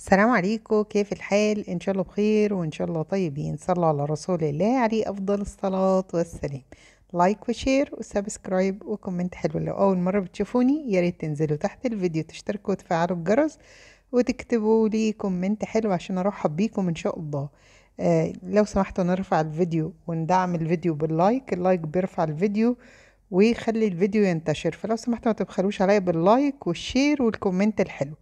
السلام عليكم كيف الحال ان شاء الله بخير وان شاء الله طيبين صلوا على رسول الله عليه افضل الصلاه والسلام لايك وشير وسبسكرايب وكومنت حلو لو اول مره بتشوفوني يا ريت تنزلوا تحت الفيديو تشتركوا وتفعلوا الجرس وتكتبوا لي كومنت حلو عشان ارحب بيكم ان شاء الله آه لو سمحتوا نرفع الفيديو وندعم الفيديو باللايك اللايك بيرفع الفيديو ويخلي الفيديو ينتشر فلو سمحتوا ما تبخلوش عليا باللايك والشير والكومنت الحلو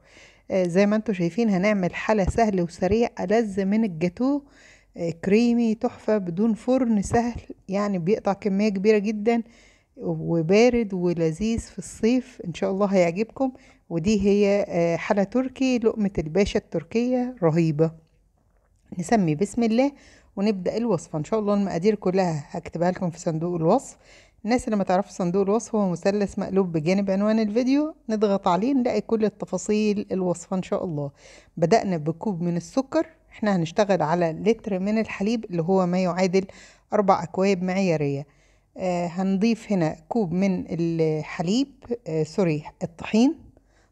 آه، زي ما انتم شايفين هنعمل حلا سهل وسريع ألذ من الجاتوه آه، كريمي تحفة بدون فرن سهل يعني بيقطع كمية كبيرة جدا وبارد ولذيذ في الصيف ان شاء الله هيعجبكم ودي هي آه، حلا تركي لقمة الباشا التركية رهيبة نسمي بسم الله ونبدأ الوصفة ان شاء الله المقادير كلها هكتبها لكم في صندوق الوصف الناس اللي ما تعرفش صندوق الوصف هو مثلث مقلوب بجانب عنوان الفيديو نضغط عليه نلاقي كل التفاصيل الوصفة ان شاء الله بدأنا بكوب من السكر احنا هنشتغل على لتر من الحليب اللي هو ما يعادل اربع اكواب معيارية آه هنضيف هنا كوب من الحليب آه سوري الطحين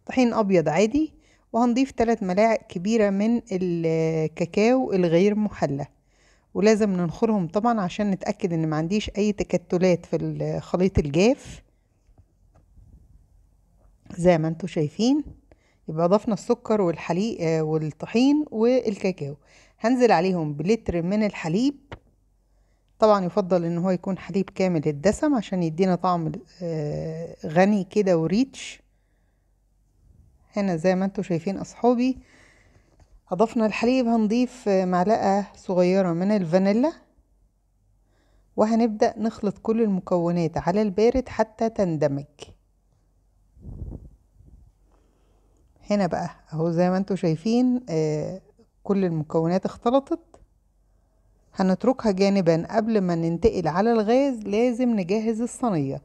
طحين ابيض عادي وهنضيف ثلاث ملاعق كبيرة من الكاكاو الغير محلى ولازم ننخرهم طبعا عشان نتأكد ان ما عنديش اي تكتلات في الخليط الجاف زي ما انتم شايفين يبقى ضفنا السكر والحليب آه، والطحين والكاكاو هنزل عليهم بلتر من الحليب طبعا يفضل ان هو يكون حليب كامل الدسم عشان يدينا طعم آه، غني كده وريتش هنا زي ما انتم شايفين اصحابي أضفنا الحليب هنضيف معلقة صغيرة من الفانيلا وهنبدأ نخلط كل المكونات على البارد حتى تندمج هنا بقى اهو زي ما انتوا شايفين آه كل المكونات اختلطت هنتركها جانبا قبل ما ننتقل على الغاز لازم نجهز الصينية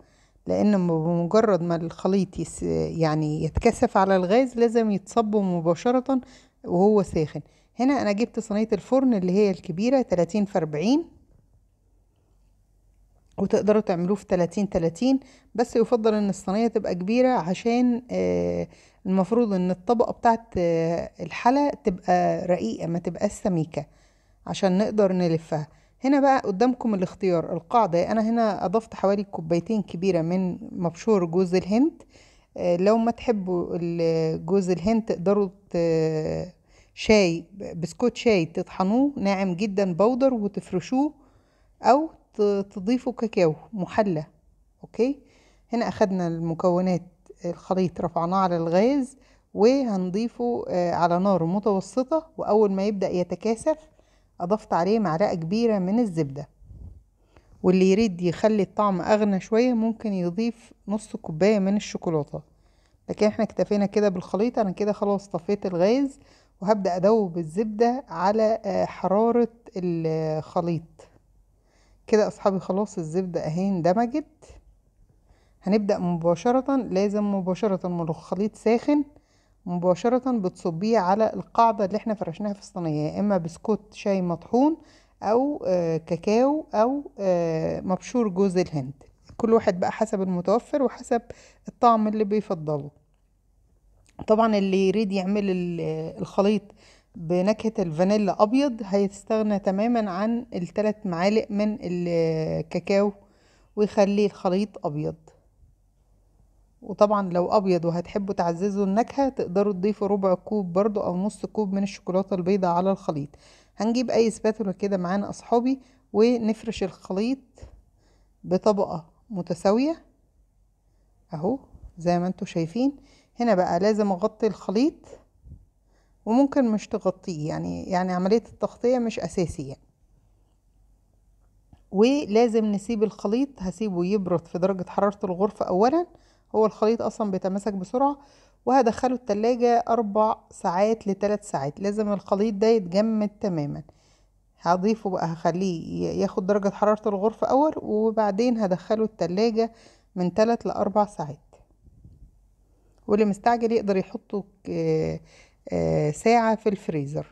لان بمجرد ما الخليط يعني يتكثف على الغاز لازم يتصب مباشرة وهو ساخن هنا انا جبت صينيه الفرن اللي هي الكبيره 30 في 40 وتقدروا تعملوه في 30 30 بس يفضل ان الصينيه تبقى كبيره عشان آه، المفروض ان الطبقه بتاعت آه، الحله تبقى رقيقه ما تبقى سميكه عشان نقدر نلفها هنا بقى قدامكم الاختيار القاعده انا هنا اضفت حوالي كوبايتين كبيره من مبشور جوز الهند لو ما تحبوا جوز الهند تقدروا شاي بسكوت شاي تطحنوه ناعم جدا بودر وتفرشوه او تضيفوا كاكاو محلى اوكي هنا اخدنا المكونات الخليط رفعناه على الغاز وهنضيفه آه، على نار متوسطة واول ما يبدأ يتكاثف اضفت عليه معلقة كبيرة من الزبدة واللي يريد يخلي الطعم أغنى شوية ممكن يضيف نص كوباية من الشوكولاتة لكن احنا اكتفينا كده بالخليط أنا كده خلاص طفيت الغاز وهبدأ أدوب الزبدة على آه، حرارة الخليط كده أصحابي خلاص الزبدة أهي اندمجت هنبدأ مباشرة لازم مباشرة من الخليط ساخن مباشرة بتصبيه على القاعدة اللي احنا فرشناها في الصينية يا إما بسكوت شاي مطحون او آه، كاكاو او آه، مبشور جوز الهند كل واحد بقى حسب المتوفر وحسب الطعم اللي بيفضله طبعا اللي يريد يعمل الخليط بنكهة الفانيلا أبيض هيستغنى تماما عن الثلاث معالق من الكاكاو ويخلي الخليط أبيض وطبعا لو أبيض وهتحبوا تعززوا النكهة تقدروا تضيفوا ربع كوب برضو أو نص كوب من الشوكولاتة البيضاء على الخليط هنجيب اي سباتولا كده معانا اصحابي ونفرش الخليط بطبقة متساوية اهو زي ما انتوا شايفين هنا بقى لازم اغطي الخليط وممكن مش تغطيه يعني يعني عملية التغطية مش اساسية يعني. ولازم نسيب الخليط هسيبه يبرد في درجة حرارة الغرفة اولا هو الخليط اصلا بيتماسك بسرعة وهدخله التلاجة أربع ساعات لتلات ساعات لازم الخليط ده يتجمد تماما هضيفه بقى هخليه ياخد درجة حرارة الغرفة أول وبعدين هدخله التلاجة من تلات لأربع ساعات واللي مستعجل يقدر يحطه آه، ساعة في الفريزر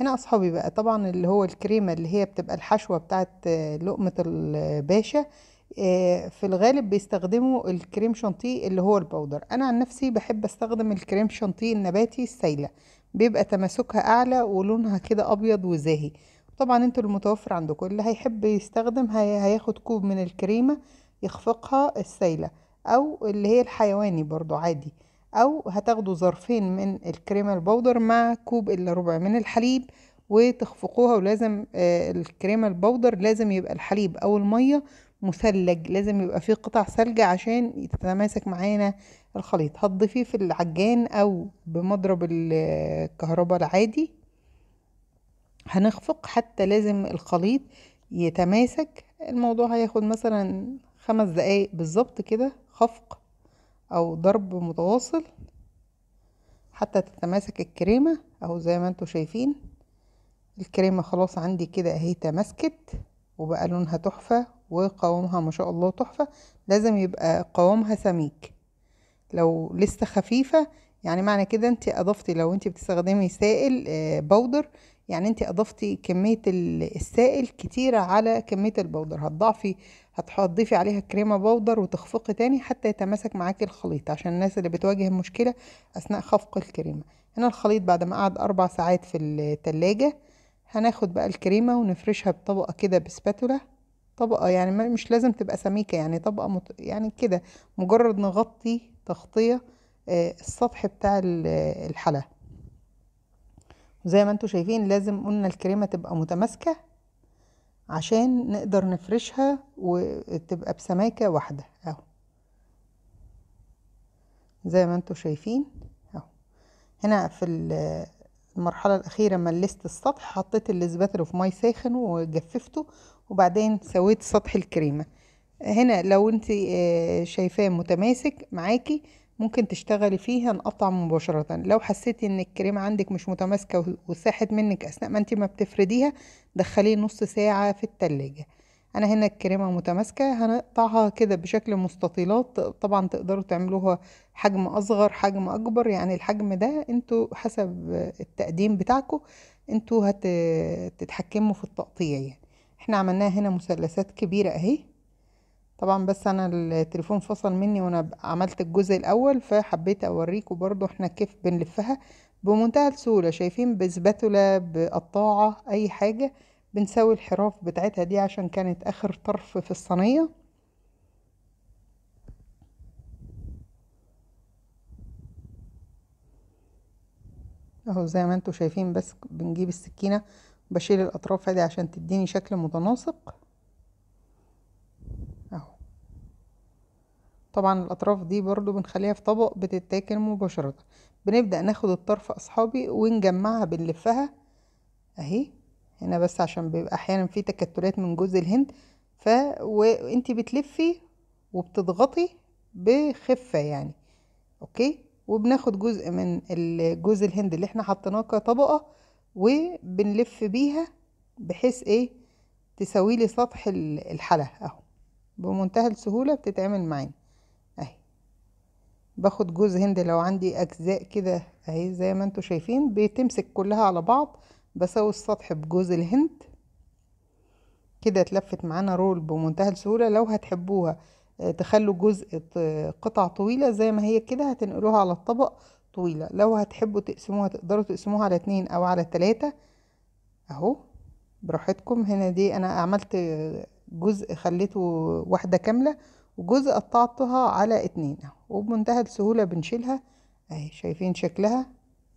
هنا أصحابي بقى طبعا اللي هو الكريمة اللي هي بتبقى الحشوة بتاعت لقمة الباشا في الغالب بيستخدموا الكريم شانتيه اللي هو البودر انا عن نفسي بحب استخدم الكريم شانتيه النباتي السايله بيبقى تماسكها اعلى ولونها كده ابيض وزاهي طبعا انتوا المتوفر عندكم اللي هيحب يستخدم هياخد كوب من الكريمه يخفقها السايله او اللي هي الحيواني برضو عادي او هتاخدوا ظرفين من الكريمه البودر مع كوب الا ربع من الحليب وتخفقوها ولازم آه، الكريمه البودر لازم يبقى الحليب او الميه مثلج لازم يبقى فيه قطع ثلج عشان يتماسك معانا الخليط هتضيفيه في العجان او بمضرب الكهرباء العادي هنخفق حتى لازم الخليط يتماسك الموضوع هياخد مثلا خمس دقايق بالظبط كده خفق او ضرب متواصل حتى تتماسك الكريمة اهو زي ما انتوا شايفين الكريمة خلاص عندي كده اهي تماسكت وبقى لونها تحفة وقوامها ما شاء الله تحفة لازم يبقى قوامها سميك لو لسه خفيفة يعني معنى كده انت اضفتي لو انت بتستخدمي سائل آه، بودر يعني انت اضفتي كمية السائل كتيرة على كمية البودر هتضعفي هتضيفي عليها كريمة بودر وتخفقي تاني حتى يتماسك معاكي الخليط عشان الناس اللي بتواجه مشكلة اثناء خفق الكريمة هنا الخليط بعد ما قعد اربع ساعات في التلاجة هناخد بقى الكريمة ونفرشها بطبقة كده بسباتولا طبقة يعني مش لازم تبقى سميكة يعني طبقة مت... يعني كده مجرد نغطي تغطية آه، السطح بتاع الحلة زي ما انتوا شايفين لازم قلنا الكريمة تبقى متماسكة عشان نقدر نفرشها وتبقى بسماكة واحدة اهو زي ما انتوا شايفين اهو هنا في المرحلة الأخيرة ملست السطح حطيت الاسباترو في مي ساخن وجففته وبعدين سويت سطح الكريمة هنا لو انت آه، شايفاه متماسك معاكي ممكن تشتغلي فيه نقطع مباشرة لو حسيتي ان الكريمة عندك مش متماسكة وساحت منك اثناء ما انت ما بتفرديها دخليه نص ساعة في التلاجة انا هنا الكريمة متماسكة هنقطعها كده بشكل مستطيلات طبعا تقدروا تعملوها حجم اصغر حجم اكبر يعني الحجم ده انتوا حسب التقديم بتاعكم انتوا هتتحكموا في التقطيع يعني احنا عملناها هنا مثلثات كبيرة اهي طبعا بس انا التليفون فصل مني وانا عملت الجزء الاول فحبيت اوريكم برضو احنا كيف بنلفها بمنتهى السهولة شايفين بسباتولا بقطاعة اي حاجة بنساوي الحراف بتاعتها دي عشان كانت اخر طرف في الصينية اهو زي ما انتوا شايفين بس بنجيب السكينة بشيل الاطراف دي عشان تديني شكل متناسق اهو طبعا الاطراف دي برضو بنخليها في طبق بتتاكل مباشرة بنبدأ ناخد الطرف اصحابي ونجمعها بنلفها اهي هنا بس عشان بيبقى احيانا في تكتلات من جزء الهند ف وانت بتلفي وبتضغطي بخفه يعني اوكي وبناخد جزء من الجزء الهند اللي احنا حطيناه كطبقه وبنلف بيها بحيث ايه تسوي لي سطح الحله اهو بمنتهى السهوله بتتعمل معانا اهي باخد جزء هند لو عندي اجزاء كده اهي زي ما انتوا شايفين بتمسك كلها على بعض بسوي السطح بجوز الهند كده اتلفت معانا رول بمنتهى السهولة لو هتحبوها آه، تخلوا جزء قطع طويلة زي ما هي كده هتنقلوها على الطبق طويلة لو هتحبوا تقسموها تقدروا تقسموها على اتنين او على تلاتة اهو براحتكم هنا دي انا عملت جزء خليته واحدة كاملة وجزء قطعتها على اتنين وبمنتهى السهولة بنشيلها اهي شايفين شكلها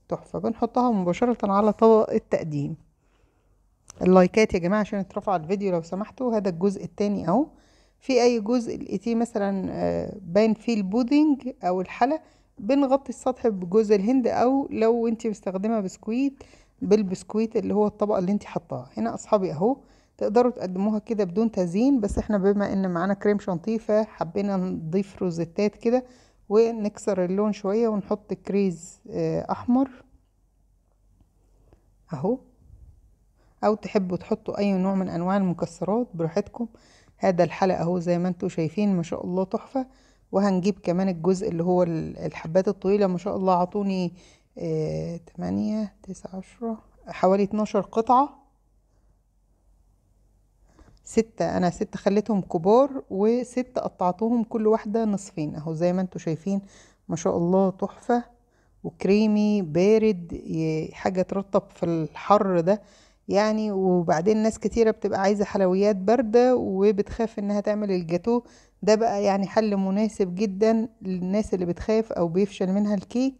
تحفه بنحطها مباشره على طبق التقديم اللايكات يا جماعه عشان اترفع الفيديو لو سمحتوا هذا الجزء الثاني اهو في اي جزء لقيتيه مثلا آه، باين فيه البودنج او الحلا بنغطي السطح بجزء الهند او لو انت مستخدمه بسكويت بالبسكويت اللي هو الطبقه اللي انت حطاها هنا اصحابي اهو تقدروا تقدموها كده بدون تزيين بس احنا بما ان معانا كريم شانتيه فحبينا نضيف روزيتات كده ونكسر اللون شوية ونحط كريز آه، أحمر أهو أو تحبوا تحطوا أي نوع من أنواع المكسرات براحتكم هذا الحلقة أهو زي ما انتوا شايفين ما شاء الله تحفة وهنجيب كمان الجزء اللي هو الحبات الطويلة ما شاء الله عطوني آه، تمانية تسعة عشرة حوالي اتناشر قطعة ستة أنا ستة خليتهم كبار وستة قطعتهم كل واحدة نصفين أهو زي ما انتوا شايفين ما شاء الله تحفة وكريمي بارد حاجة ترطب في الحر ده يعني وبعدين ناس كتيرة بتبقى عايزة حلويات باردة وبتخاف انها تعمل الجاتو ده بقى يعني حل مناسب جدا للناس اللي بتخاف او بيفشل منها الكيك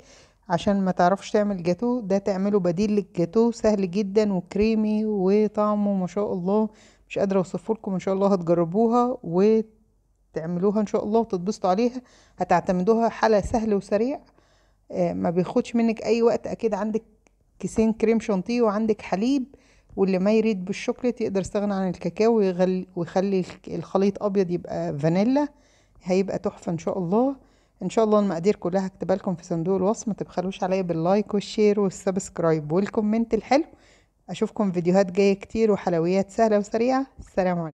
عشان ما تعرفش تعمل جاتو ده تعمله بديل للجاتو سهل جدا وكريمي وطعمه ما شاء الله مش قادره اوصفه لكم ان شاء الله هتجربوها وتعملوها ان شاء الله وتتبسطوا عليها هتعتمدوها حلا سهل وسريع آه، ما بياخدش منك اي وقت اكيد عندك كيسين كريم شانتيه وعندك حليب واللي ما يريد بالشوكليت يقدر يستغنى عن الكاكاو ويخلي الخليط ابيض يبقى فانيلا هيبقى تحفه ان شاء الله ان شاء الله المقادير كلها هكتبها لكم في صندوق الوصف ما تبخلوش عليا باللايك والشير والسبسكرايب والكومنت الحلو أشوفكم فيديوهات جاية كتير وحلويات سهلة وسريعة السلام عليكم